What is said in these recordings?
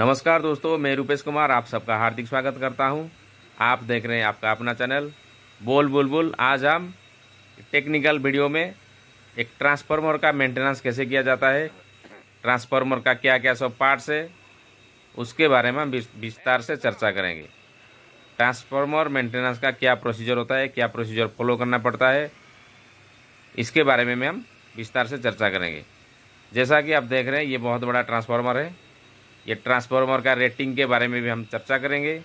नमस्कार दोस्तों मैं रूपेश कुमार आप सबका हार्दिक स्वागत करता हूं आप देख रहे हैं आपका अपना चैनल बोल बोल बोल आज हम टेक्निकल वीडियो में एक ट्रांसफार्मर का मेंटेनेंस कैसे किया जाता है ट्रांसफार्मर का क्या क्या सब पार्ट्स है उसके बारे में हम विस्तार से चर्चा करेंगे ट्रांसफार्मर मेंटेनेंस का क्या प्रोसीजर होता है क्या प्रोसीजर फॉलो करना पड़ता है इसके बारे में हम विस्तार से चर्चा करेंगे जैसा कि आप देख रहे हैं ये बहुत बड़ा ट्रांसफार्मर है ये ट्रांसफार्मर का रेटिंग के बारे में भी हम चर्चा करेंगे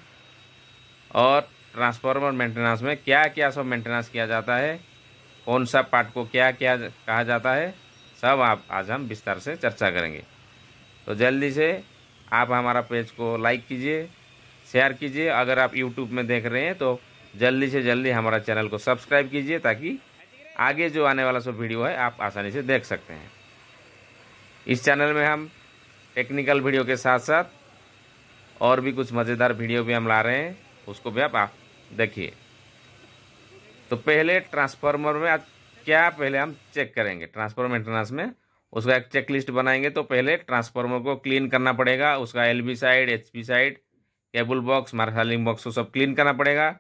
और ट्रांसफार्मर मेंटेनेंस में क्या क्या सब मेंटेनेंस किया जाता है कौन सा पार्ट को क्या क्या कहा जाता है सब आप आज हम विस्तार से चर्चा करेंगे तो जल्दी से आप हमारा पेज को लाइक कीजिए शेयर कीजिए अगर आप यूट्यूब में देख रहे हैं तो जल्दी से जल्दी हमारा चैनल को सब्सक्राइब कीजिए ताकि आगे जो आने वाला सब वीडियो है आप आसानी से देख सकते हैं इस चैनल में हम टेक्निकल वीडियो के साथ साथ और भी कुछ मज़ेदार वीडियो भी हम ला रहे हैं उसको भी आप, देखिए तो पहले ट्रांसफार्मर में आज क्या पहले हम चेक करेंगे ट्रांसफार्मर मेंटेनेंस में उसका एक चेक लिस्ट बनाएंगे तो पहले ट्रांसफार्मर को क्लीन करना पड़ेगा उसका L side H side cable box marshalling box को सब क्लीन करना पड़ेगा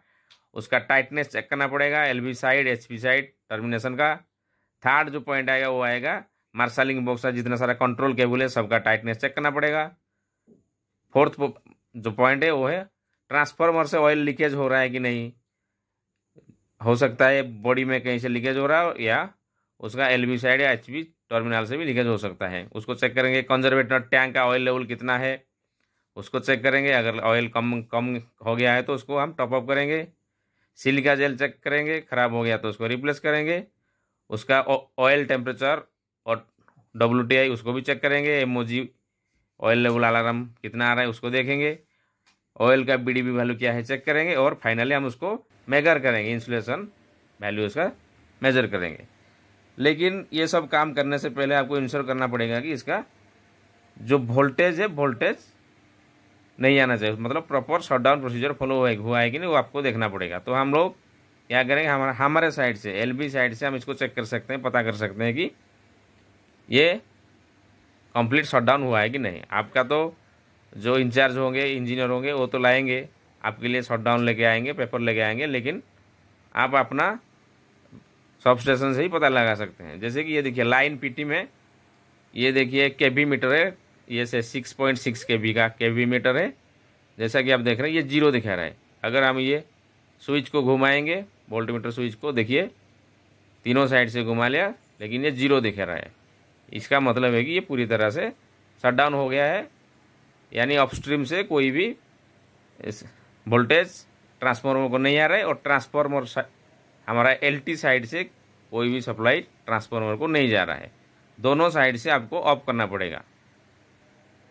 उसका टाइटनेस चेक करना पड़ेगा L side H side termination का थर्ड जो पॉइंट आएगा वो आएगा मार्शलिंग बॉक्स है जितना सारा कंट्रोल केबल है सबका टाइटनेस चेक करना पड़ेगा फोर्थ जो पॉइंट है वो है ट्रांसफार्मर से ऑयल लीकेज हो रहा है कि नहीं हो सकता है बॉडी में कहीं से लीकेज हो रहा है या उसका एल बी साइड या एच बी टर्मिनल से भी लीकेज हो सकता है उसको चेक करेंगे कंजर्वेटर टैंक का ऑयल लेवल कितना है उसको चेक करेंगे अगर ऑयल कम कम हो गया है तो उसको हम टॉपअप करेंगे सिलिका जेल चेक करेंगे ख़राब हो गया तो उसको रिप्लेस करेंगे उसका ऑयल टेम्परेचर डब्ल्यू उसको भी चेक करेंगे एमओजी ऑयल लेवल अलार्म कितना आ रहा है उसको देखेंगे ऑयल का बी डी वैल्यू क्या है चेक करेंगे और फाइनली हम उसको मेजर करेंगे इंसुलेशन वैल्यू उसका मेजर करेंगे लेकिन ये सब काम करने से पहले आपको इंश्योर करना पड़ेगा कि इसका जो वोल्टेज है वोल्टेज नहीं आना चाहिए मतलब प्रॉपर शटडाउन प्रोसीजर फॉलो हुआ है कि नहीं वो आपको देखना पड़ेगा तो हम लोग क्या करेंगे हमारे हमारे साइड से एलबी साइड से हम इसको चेक कर सकते हैं पता कर सकते हैं कि ये कंप्लीट शटडाउन हुआ है कि नहीं आपका तो जो इंचार्ज होंगे इंजीनियर होंगे वो तो लाएंगे आपके लिए शटडाउन लेके आएंगे पेपर लेके आएंगे लेकिन आप अपना सब स्टेशन से ही पता लगा सकते हैं जैसे कि ये देखिए लाइन पीटी में ये देखिए के बी मीटर है ये से six point six K B का के बी मीटर है जैसा कि आप देख रहे हैं ये जीरो दिखा रहा है अगर हम ये स्विच को घुमाएंगे वोल्टमीटर स्विच को देखिए तीनों साइड से घुमा लिया लेकिन ये जीरो दिखा रहा है इसका मतलब है कि ये पूरी तरह से शटडाउन हो गया है यानी अपस्ट्रीम से कोई भी वोल्टेज ट्रांसफार्मर को नहीं आ रहा है और ट्रांसफार्मर हमारा एलटी साइड से कोई भी सप्लाई ट्रांसफार्मर को नहीं जा रहा है दोनों साइड से आपको ऑफ करना पड़ेगा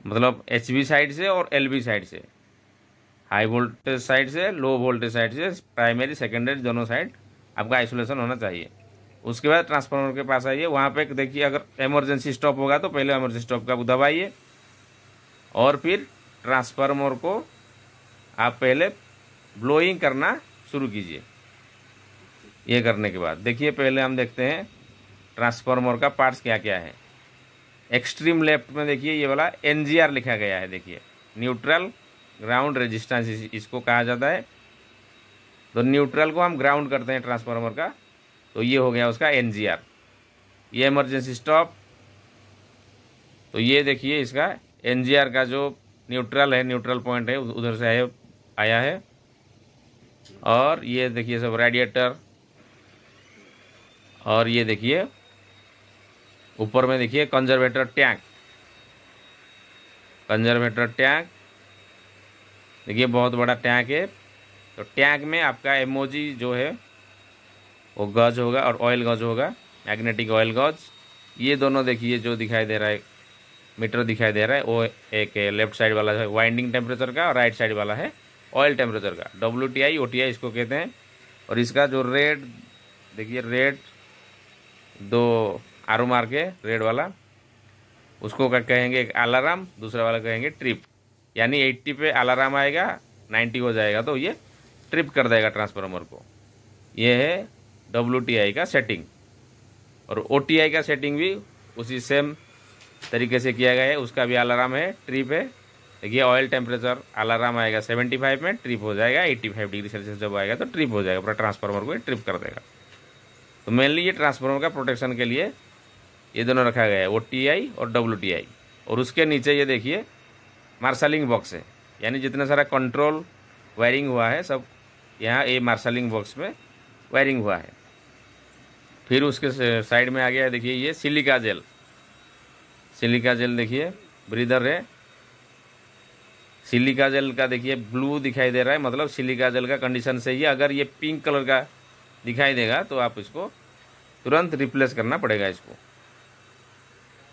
मतलब एच साइड से और एल साइड से हाई वोल्टेज साइड से लो वोल्टेज साइड से प्राइमरी सेकेंडरी दोनों साइड आपका आइसोलेशन होना चाहिए उसके बाद ट्रांसफार्मर के पास आइए वहाँ पे देखिए अगर इमरजेंसी स्टॉप होगा तो पहले इमरजेंसी स्टॉप का दबाइए और फिर ट्रांसफार्मर को आप पहले ब्लोइंग करना शुरू कीजिए ये करने के बाद देखिए पहले हम देखते हैं ट्रांसफार्मर का पार्ट्स क्या क्या है एक्सट्रीम लेफ्ट में देखिए ये वाला एन लिखा गया है देखिए न्यूट्रल ग्राउंड रेजिस्टेंस इसको कहा जाता है तो न्यूट्रल को हम ग्राउंड करते हैं ट्रांसफार्मर का तो ये हो गया उसका एन ये इमरजेंसी स्टॉप तो ये देखिए इसका एन का जो न्यूट्रल है न्यूट्रल पॉइंट है उधर से आया आया है और ये देखिए सब रेडिएटर और ये देखिए ऊपर में देखिए कंजर्वेटर टैंक कंजर्वेटर टैंक देखिए बहुत बड़ा टैंक है तो टैंक में आपका एमओजी जो है वो गज होगा और ऑयल गज होगा मैग्नेटिक ऑयल गज ये दोनों देखिए जो दिखाई दे रहा है मीटर दिखाई दे रहा है वो एक लेफ्ट साइड वाला है वाइंडिंग टेम्परेचर का और राइट साइड वाला है ऑयल टेम्परेचर का W T I O T I इसको कहते हैं और इसका जो रेड देखिए रेड दो आरू मार के रेड वाला उसको का कहेंगे एक अलार्म दूसरा वाला कहेंगे ट्रिप यानी 80 पे अलार्म आएगा 90 हो जाएगा तो ये ट्रिप कर देगा ट्रांसफार्मर को ये है आई का सेटिंग और ओ का सेटिंग भी उसी सेम तरीके से किया गया है उसका भी अलार्म है ट्रिप है देखिए ऑयल टेम्परेचर अलार्म आएगा 75 में ट्रिप हो जाएगा 85 डिग्री सेल्सियस जब आएगा तो ट्रिप हो जाएगा पूरा ट्रांसफार्मर को ट्रिप कर देगा तो मेनली ये ट्रांसफार्मर का प्रोटेक्शन के लिए ये दोनों रखा गया है ओ टी आई और डब्ल्यू टी आई और उसके नीचे ये देखिए मार्शलिंग बॉक्स है यानी जितना सारा कंट्रोल वायरिंग हुआ है सब यहाँ ये मार्शलिंग बॉक्स में वायरिंग हुआ है फिर उसके साइड में आ गया देखिए ये सिलिका जेल सिलिका जेल देखिए ब्रीदर है सिलिका जेल का देखिए ब्लू दिखाई दे रहा है मतलब सिलिका जेल का कंडीशन से ही अगर ये पिंक कलर का दिखाई देगा तो आप इसको तुरंत रिप्लेस करना पड़ेगा इसको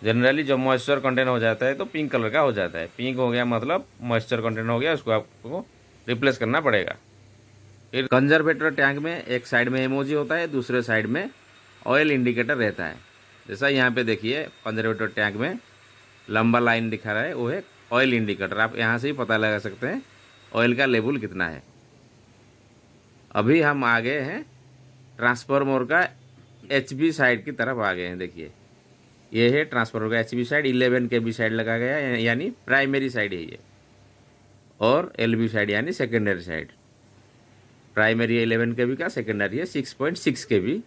जनरली जब मॉइस्चर कंटेंट हो जाता है तो पिंक कलर का हो जाता है पिंक हो गया मतलब मॉइस्चर कंटेंट हो गया उसको आपको रिप्लेस करना पड़ेगा फिर कंजर्वेटर टैंक में एक साइड में एमओजी होता है दूसरे साइड में ऑयल इंडिकेटर रहता है जैसा यहाँ पे देखिए पंद्रह मीटर टैंक में लंबा लाइन दिखा रहा है वो है ऑयल इंडिकेटर आप यहाँ से ही पता लगा सकते हैं ऑयल का लेवल कितना है अभी हम आ गए हैं ट्रांसफार्मर का एच बी साइड की तरफ आ गए हैं देखिए ये है ट्रांसफार्मर का H B side eleven K B side लगा गया यानी प्राइमरी साइड है ये और एल बी साइड यानी secondary side primary eleven K B का सेकेंडरी है six point six K B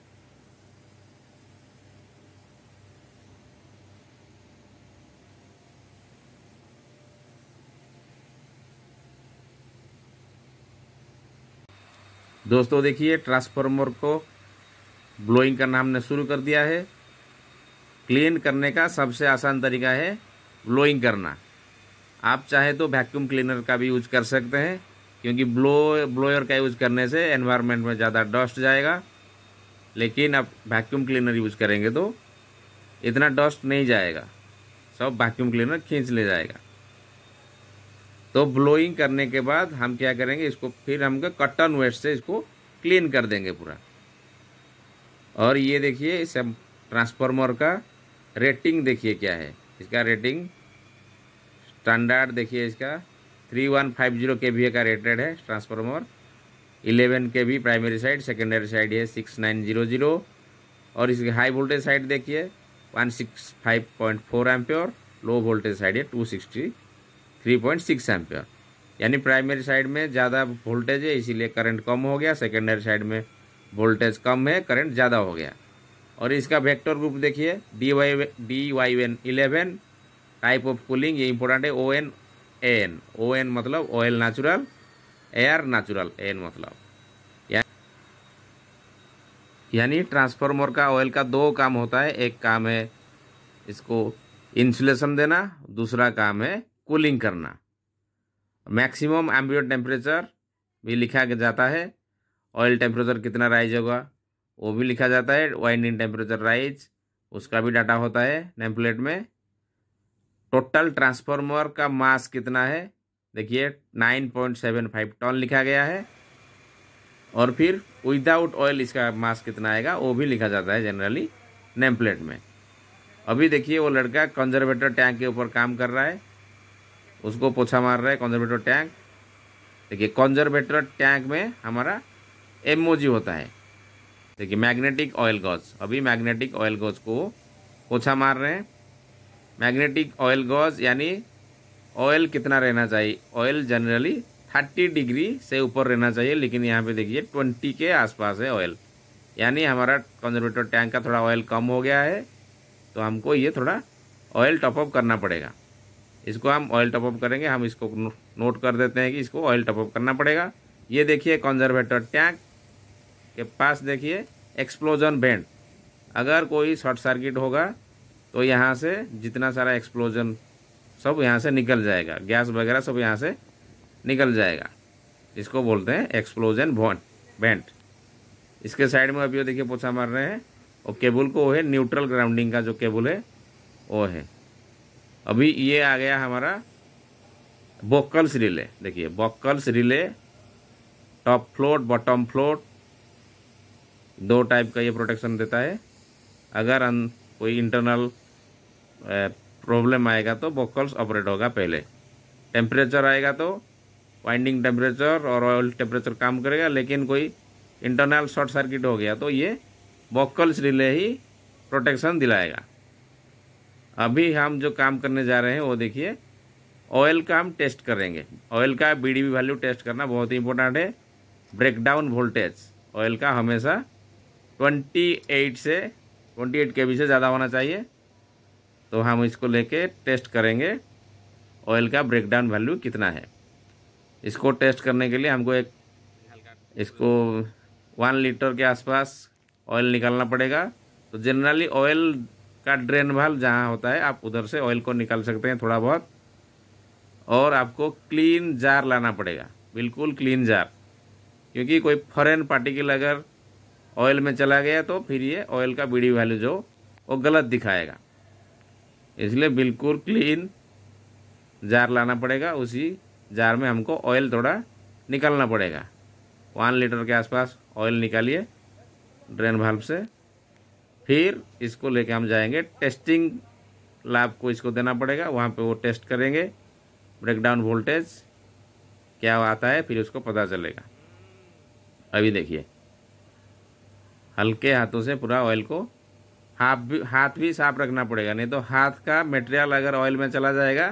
दोस्तों देखिए ट्रांसफार्मर को ब्लोइंग करना हमने शुरू कर दिया है क्लीन करने का सबसे आसान तरीका है ब्लोइंग करना आप चाहे तो वैक्यूम क्लीनर का भी यूज कर सकते हैं क्योंकि ब्लो ब्लोयर का यूज करने से एनवायरनमेंट में ज़्यादा डस्ट जाएगा लेकिन आप वैक्यूम क्लीनर यूज करेंगे तो इतना डस्ट नहीं जाएगा सब वैक्यूम क्लीनर खींच ले जाएगा तो ब्लोइंग करने के बाद हम क्या करेंगे इसको फिर हम कटन वेस्ट से इसको क्लीन कर देंगे पूरा और ये देखिए इस ट्रांसफार्मर का रेटिंग देखिए क्या है इसका रेटिंग स्टैंडर्ड देखिए इसका थ्री वन फाइव जीरो के भी का रेटेड है ट्रांसफार्मर इलेवन के भी प्राइमरी साइड सेकेंडरी साइड है सिक्स नाइन जीरो जीरो और इसकी हाई वोल्टेज साइड देखिए one six five point four ampere low voltage side है two sixty three point six ampere यानी प्राइमरी साइड में ज़्यादा वोल्टेज है इसीलिए करंट कम हो गया सेकेंडरी साइड में वोल्टेज कम है करंट ज़्यादा हो गया और इसका वेक्टर ग्रुप देखिए D Y D Y N eleven type of cooling ये इंपॉर्टेंट है O N A N O N मतलब oil natural air natural N मतलब यानी ट्रांसफार्मर का ऑयल का दो काम होता है एक काम है इसको इंसुलेशन देना दूसरा काम है कूलिंग करना मैक्सिमम एम्बियट टेम्परेचर भी लिखा जाता है ऑयल टेम्परेचर कितना राइज होगा वो भी लिखा जाता है वाइंडिंग टेम्परेचर राइज उसका भी डाटा होता है नेम प्लेट में टोटल ट्रांसफार्मर का मास कितना है देखिए nine point seven five ton लिखा गया है और फिर विदाउट ऑयल इसका मास कितना आएगा वो भी लिखा जाता है जनरली नेम प्लेट में अभी देखिए वो लड़का कंजर्वेटर टैंक के ऊपर काम कर रहा है उसको पोछा मार रहा है कॉन्जर्वेटर टैंक देखिए कॉन्जर्वेटर टैंक में हमारा एम होता है देखिए मैग्नेटिक ऑयल गॉज अभी मैग्नेटिक ऑयल गॉज को पोछा मार रहे हैं मैग्नेटिक ऑयल गॉज यानी ऑयल कितना रहना चाहिए ऑयल जनरली थर्टी डिग्री से ऊपर रहना चाहिए लेकिन यहाँ पे देखिए ट्वेंटी के आसपास है ऑयल यानी हमारा कंजर्वेटर टैंक का थोड़ा ऑयल कम हो गया है तो हमको ये थोड़ा ऑयल टॉपअप करना पड़ेगा इसको हम ऑयल टॉपअप करेंगे हम इसको नोट कर देते हैं कि इसको ऑयल टॉपअप करना पड़ेगा ये देखिए कॉन्जर्वेटर टैंक के पास देखिए एक्सप्लोजन बैंड अगर कोई शॉर्ट सर्किट होगा तो यहाँ से जितना सारा एक्सप्लोजन सब यहाँ से निकल जाएगा गैस वगैरह सब यहाँ से निकल जाएगा इसको बोलते हैं एक्सप्लोजन भोन बैंड इसके साइड में अभी देखिए पोछा मार रहे हैं और केबल को वो है न्यूट्रल ग्राउंडिंग का जो केबल है वो है अभी ये आ गया हमारा बोकल्स रिले देखिए Buchholz relay top float bottom float दो टाइप का ये प्रोटेक्शन देता है अगर कोई इंटरनल प्रॉब्लम आएगा तो बोकल्स ऑपरेट होगा पहले टेम्परेचर आएगा तो वाइंडिंग टेम्परेचर और ऑयल टेम्परेचर काम करेगा लेकिन कोई इंटरनल शॉर्ट सर्किट हो गया तो ये बॉकल्स रिले ही प्रोटेक्शन दिलाएगा अभी हम जो काम करने जा रहे हैं वो देखिए ऑयल का हम टेस्ट करेंगे ऑयल का बी डी वैल्यू टेस्ट करना बहुत ही इंपॉर्टेंट है ब्रेकडाउन वोल्टेज ऑयल का हमेशा 28 से 28 के से ज़्यादा होना चाहिए तो हम इसको लेके टेस्ट करेंगे ऑयल का ब्रेकडाउन वैल्यू कितना है इसको टेस्ट करने के लिए हमको एक इसको वन लीटर के आसपास ऑयल निकालना पड़ेगा तो जनरली ऑयल का ड्रेन भाल जहाँ होता है आप उधर से ऑयल को निकाल सकते हैं थोड़ा बहुत और आपको क्लीन जार लाना पड़ेगा बिल्कुल क्लीन जार क्योंकि कोई फॉरेन पार्टिकल अगर ऑयल में चला गया तो फिर ये ऑयल का बीडी वैल्यू जो वो गलत दिखाएगा इसलिए बिल्कुल क्लीन जार लाना पड़ेगा उसी जार में हमको ऑयल थोड़ा निकालना पड़ेगा वन लीटर के आसपास ऑयल निकालिए ड्रेन भाल्व से फिर इसको लेके हम जाएंगे टेस्टिंग लैब को इसको देना पड़ेगा वहाँ पे वो टेस्ट करेंगे ब्रेकडाउन वोल्टेज क्या आता है फिर उसको पता चलेगा अभी देखिए हल्के हाथों से पूरा ऑयल को हाथ भी हाथ भी साफ रखना पड़ेगा नहीं तो हाथ का मटेरियल अगर ऑयल में चला जाएगा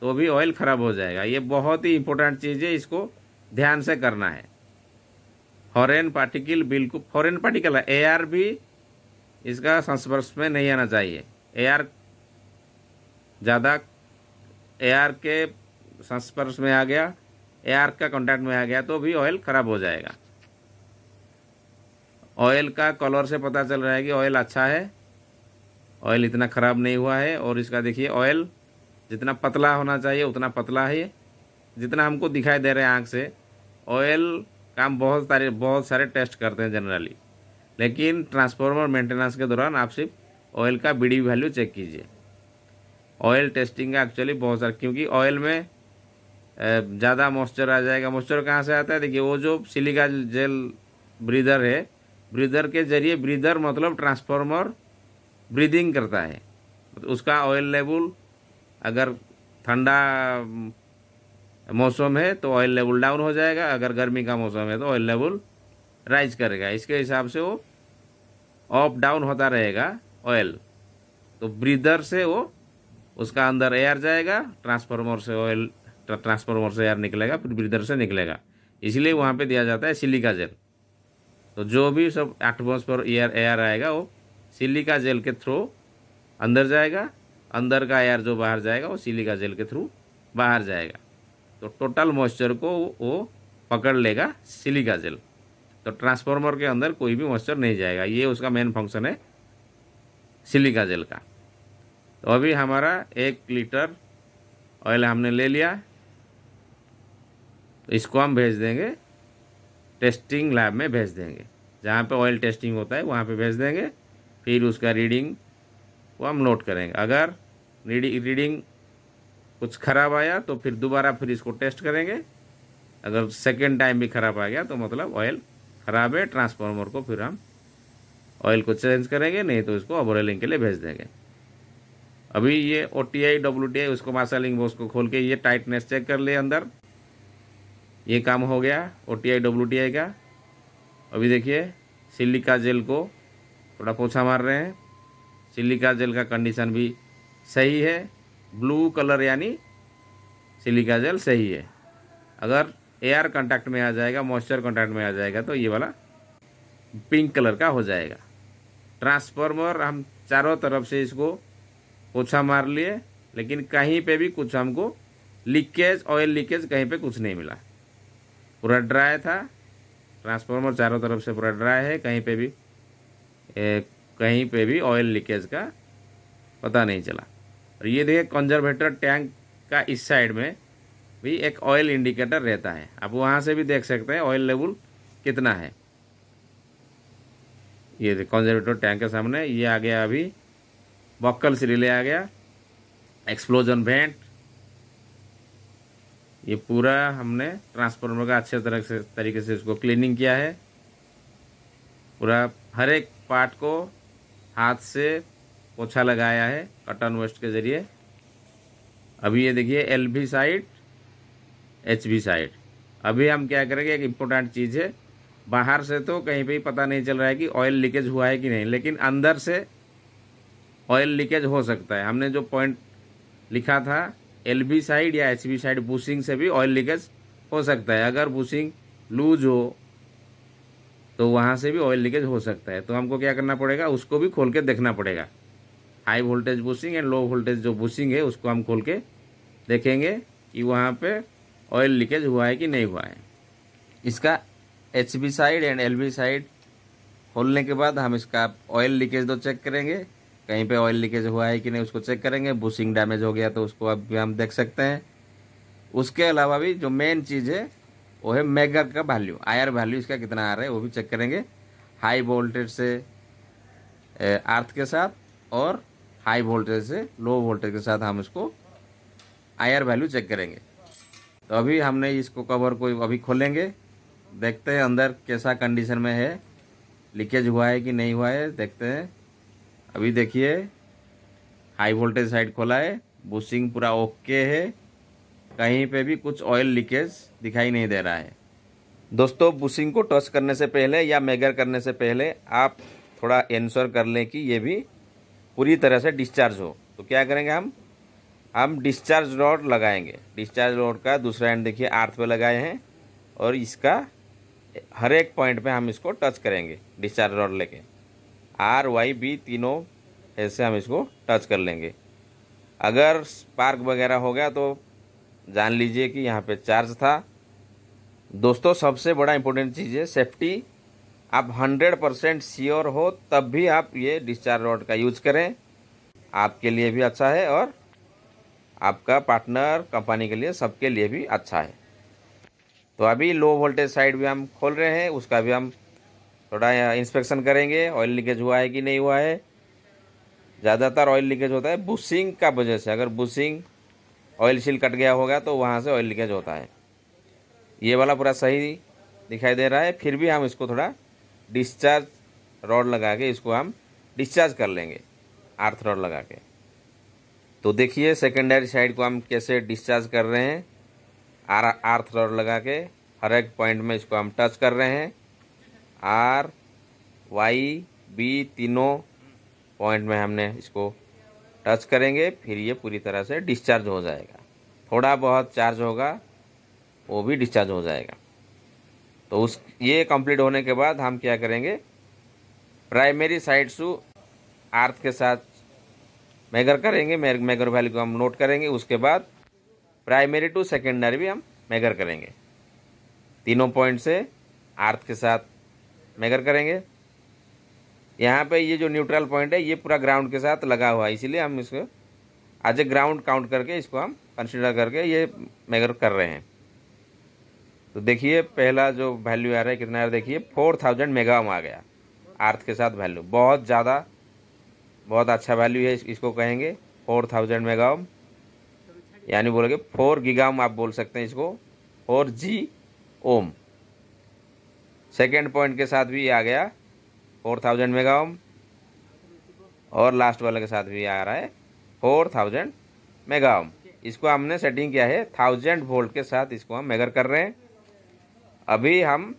तो भी ऑयल ख़राब हो जाएगा ये बहुत ही इंपॉर्टेंट चीज़ है इसको ध्यान से करना है फॉरेन पार्टिकल बिल्कुल फॉरेन पार्टिकल है एयर भी इसका संस्पर्श में नहीं आना चाहिए एयर ज़्यादा एयर के संस्पर्श में आ गया एयर का कांटेक्ट में आ गया तो भी ऑयल खराब हो जाएगा ऑयल का कलर से पता चल रहा है कि ऑयल अच्छा है ऑयल इतना ख़राब नहीं हुआ है और इसका देखिए ऑयल जितना पतला होना चाहिए उतना पतला है जितना हमको दिखाई दे रहे हैं आँख से ऑयल काम बहुत सारे बहुत सारे टेस्ट करते हैं जनरली लेकिन ट्रांसफार्मर मेंटेनेंस के दौरान आप सिर्फ ऑयल का बी डी वैल्यू चेक कीजिए ऑयल टेस्टिंग का एक्चुअली बहुत सारा क्योंकि ऑयल में ज़्यादा मॉइस्चर आ जाएगा मॉइस्चर कहाँ से आता है देखिए वो जो सिलिका जेल ब्रीदर है ब्रीदर के जरिए ब्रीदर मतलब ट्रांसफार्मर ब्रीदिंग करता है तो उसका ऑयल लेवल अगर ठंडा मौसम है तो ऑयल लेवल डाउन हो जाएगा अगर गर्मी का मौसम है तो ऑयल लेवल राइज करेगा इसके हिसाब से वो अप डाउन होता रहेगा ऑयल तो ब्रीदर से वो उसका अंदर एयर जाएगा ट्रांसफार्मर से ऑयल ट्रांसफार्मर से एयर निकलेगा फिर ब्रीदर से निकलेगा इसलिए वहाँ पे दिया जाता है सिलिका जेल तो जो भी सब पर एयर एयर आएगा वो सिलिका जेल के थ्रू अंदर जाएगा अंदर का एयर जो बाहर जाएगा वो सिलिका जेल के थ्रू बाहर जाएगा तो टोटल मॉइस्चर को वो पकड़ लेगा सिलिका जेल तो ट्रांसफार्मर के अंदर कोई भी मॉइस्चर नहीं जाएगा ये उसका मेन फंक्शन है सिलिका जेल का तो अभी हमारा एक लीटर ऑयल हमने ले लिया तो इसको हम भेज देंगे टेस्टिंग लैब में भेज देंगे जहाँ पे ऑयल टेस्टिंग होता है वहाँ पे भेज देंगे फिर उसका रीडिंग वो हम नोट करेंगे अगर रीडिंग कुछ खराब आया तो फिर दोबारा फिर इसको टेस्ट करेंगे अगर सेकेंड टाइम भी खराब आ गया तो मतलब ऑयल ख़राब है ट्रांसफार्मर को फिर हम ऑयल को चेंज करेंगे नहीं तो इसको ओवरऑलिंग के लिए भेज देंगे अभी ये O T I W T I उसको मार्शलिंग बॉक्स को खोल के ये टाइटनेस चेक कर ले अंदर ये काम हो गया O T I W T I का अभी देखिए सिलिका जेल को थोड़ा पोछा मार रहे हैं सिलिका जेल का कंडीशन भी सही है ब्लू कलर यानी सिलिका जेल सही है अगर एयर कांटेक्ट में आ जाएगा मॉइस्चर कांटेक्ट में आ जाएगा तो ये वाला पिंक कलर का हो जाएगा ट्रांसफार्मर हम चारों तरफ से इसको पोछा मार लिए लेकिन कहीं पे भी कुछ हमको लीकेज ऑयल लीकेज कहीं पे कुछ नहीं मिला पूरा ड्राई था ट्रांसफार्मर चारों तरफ से पूरा ड्राई है कहीं पे भी ए, कहीं पे भी ऑयल लीकेज का पता नहीं चला और ये देखिए कंजर्वेटर टैंक का इस साइड में भी एक ऑयल इंडिकेटर रहता है आप वहाँ से भी देख सकते हैं ऑयल लेवल कितना है ये कंजर्वेटर टैंक के सामने ये आ गया अभी से रिले आ गया एक्सप्लोजन वेंट ये पूरा हमने ट्रांसफार्मर का अच्छे तरह से तरीके से इसको क्लीनिंग किया है पूरा हर एक पार्ट को हाथ से पोछा लगाया है कटन वेस्ट के ज़रिए अभी ये देखिए L B side H B side अभी हम क्या करेंगे एक इम्पोर्टेंट चीज़ है बाहर से तो कहीं पे पता नहीं चल रहा है कि ऑयल लीकेज हुआ है कि नहीं लेकिन अंदर से ऑयल लीकेज हो सकता है हमने जो पॉइंट लिखा था एल बी साइड या एच बी साइड बुशिंग से भी ऑयल लीकेज हो सकता है अगर बुशिंग लूज हो तो वहाँ से भी ऑयल लीकेज हो सकता है तो हमको क्या करना पड़ेगा उसको भी खोल के देखना पड़ेगा high voltage bushing and low voltage जो बुशिंग है उसको हम खोल के देखेंगे कि वहाँ पे ऑयल लीकेज हुआ है कि नहीं हुआ है इसका H B side and L B side खोलने के बाद हम इसका ऑयल लीकेज तो चेक करेंगे कहीं पे ऑयल लीकेज हुआ है कि नहीं उसको चेक करेंगे बुशिंग डैमेज हो गया तो उसको अब भी हम देख सकते हैं उसके अलावा भी जो मेन चीज़ है वो है मेगा का वैल्यू आयर वैल्यू इसका कितना आ रहा है वो भी चेक करेंगे हाई वोल्टेज से अर्थ के साथ और हाई वोल्टेज से लो वोल्टेज के साथ हम इसको आयर वैल्यू चेक करेंगे तो अभी हमने इसको कवर को अभी खोलेंगे देखते हैं अंदर कैसा कंडीशन में है लीकेज हुआ है कि नहीं हुआ है देखते हैं अभी देखिए हाई वोल्टेज साइड खोला है बुशिंग पूरा ओके है कहीं पे भी कुछ ऑयल लीकेज दिखाई नहीं दे रहा है दोस्तों बुशिंग को टच करने से पहले या मेगर करने से पहले आप थोड़ा इंश्योर कर लें कि ये भी पूरी तरह से डिस्चार्ज हो तो क्या करेंगे हम हम डिस्चार्ज रॉड लगाएंगे डिस्चार्ज रॉड का दूसरा एंड देखिए आर्थ पे लगाए हैं और इसका हर एक पॉइंट पे हम इसको टच करेंगे डिस्चार्ज रॉड लेके आर वाई बी तीनों ऐसे हम इसको टच कर लेंगे अगर स्पार्क वगैरह हो गया तो जान लीजिए कि यहाँ पे चार्ज था दोस्तों सबसे बड़ा इम्पोर्टेंट चीज़ है सेफ्टी आप 100 परसेंट श्योर हो तब भी आप ये डिस्चार्ज रॉड का यूज करें आपके लिए भी अच्छा है और आपका पार्टनर कंपनी के लिए सबके लिए भी अच्छा है तो अभी लो वोल्टेज साइड भी हम खोल रहे हैं उसका भी हम थोड़ा इंस्पेक्शन करेंगे ऑयल लीकेज हुआ है कि नहीं हुआ है ज़्यादातर ऑयल लीकेज होता है बुशिंग का वजह से अगर बुशिंग ऑयल सील कट गया होगा तो वहाँ से ऑयल लीकेज होता है ये वाला पूरा सही दिखाई दे रहा है फिर भी हम इसको थोड़ा डिस्चार्ज रॉड लगा के इसको हम डिस्चार्ज कर लेंगे आर्थ रॉड लगा के तो देखिए सेकेंडरी साइड को हम कैसे डिस्चार्ज कर रहे हैं आर आर थ्रोर लगा के हर एक पॉइंट में इसको हम टच कर रहे हैं आर वाई बी तीनों पॉइंट में हमने इसको टच करेंगे फिर ये पूरी तरह से डिस्चार्ज हो जाएगा थोड़ा बहुत चार्ज होगा वो भी डिस्चार्ज हो जाएगा तो उस ये कंप्लीट होने के बाद हम क्या करेंगे प्राइमरी साइड शू आर्थ के साथ मेगर करेंगे मेगर वैल्यू को हम नोट करेंगे उसके बाद प्राइमरी टू सेकेंडरी भी हम मेगर करेंगे तीनों पॉइंट से आर्थ के साथ मेगर करेंगे यहाँ पे ये जो न्यूट्रल पॉइंट है ये पूरा ग्राउंड के साथ लगा हुआ है इसीलिए हम इसको आज ए ग्राउंड काउंट करके इसको हम कंसिडर करके ये मेगर कर रहे हैं तो देखिए पहला जो वैल्यू आ रहा है कितना देखिए फोर थाउजेंड मेगा आ गया आर्थ के साथ वैल्यू बहुत ज़्यादा बहुत अच्छा वैल्यू है इसको कहेंगे फोर थाउजेंड मेगा यानी बोलोगे फोर गिगाम आप बोल सकते हैं इसको four G ohm second point के साथ भी आ गया फोर थाउजेंड मेगा ओम और लास्ट वाले के साथ भी आ रहा है फोर थाउजेंड मेगा ओम इसको हमने सेटिंग किया है थाउजेंड वोल्ट के साथ इसको हम मेगर कर रहे हैं अभी हम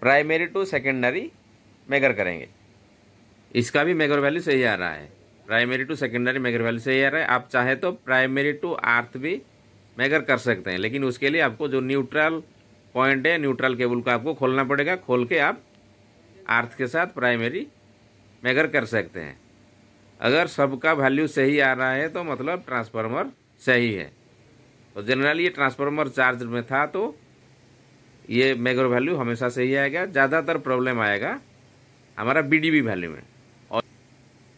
प्राइमरी टू सेकेंडरी मेगर करेंगे इसका भी मेगर वैल्यू सही आ रहा है primary to secondary megger value सही आ रहा है आप चाहे तो प्राइमरी टू आर्थ भी मेगर कर सकते हैं लेकिन उसके लिए आपको जो न्यूट्रल पॉइंट है न्यूट्रल केबल का आपको खोलना पड़ेगा खोल के आप आर्थ के साथ प्राइमरी मेगर कर सकते हैं अगर सबका वैल्यू सही आ रहा है तो मतलब ट्रांसफार्मर सही है तो जनरली ये ट्रांसफार्मर चार्ज में था तो ये मेगर वैल्यू हमेशा सही आएगा ज़्यादातर प्रॉब्लम आएगा हमारा बी डी वैल्यू में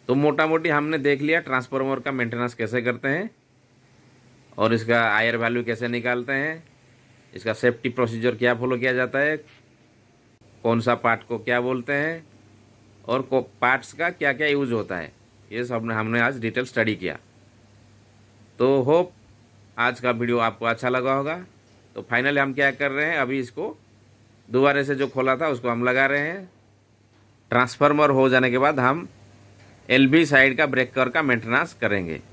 तो मोटा मोटी हमने देख लिया ट्रांसफार्मर का मेंटेनेंस कैसे करते हैं और इसका आयर वैल्यू कैसे निकालते हैं इसका सेफ्टी प्रोसीजर क्या फॉलो किया जाता है कौन सा पार्ट को क्या बोलते हैं और पार्ट्स का क्या क्या यूज होता है ये सब ने हमने आज डिटेल स्टडी किया तो होप आज का वीडियो आपको अच्छा लगा होगा तो फाइनली हम क्या कर रहे हैं अभी इसको दोबारे से जो खोला था उसको हम लगा रहे हैं ट्रांसफार्मर हो जाने के बाद हम एलबी साइड का ब्रेकर का मेंटेनेंस करेंगे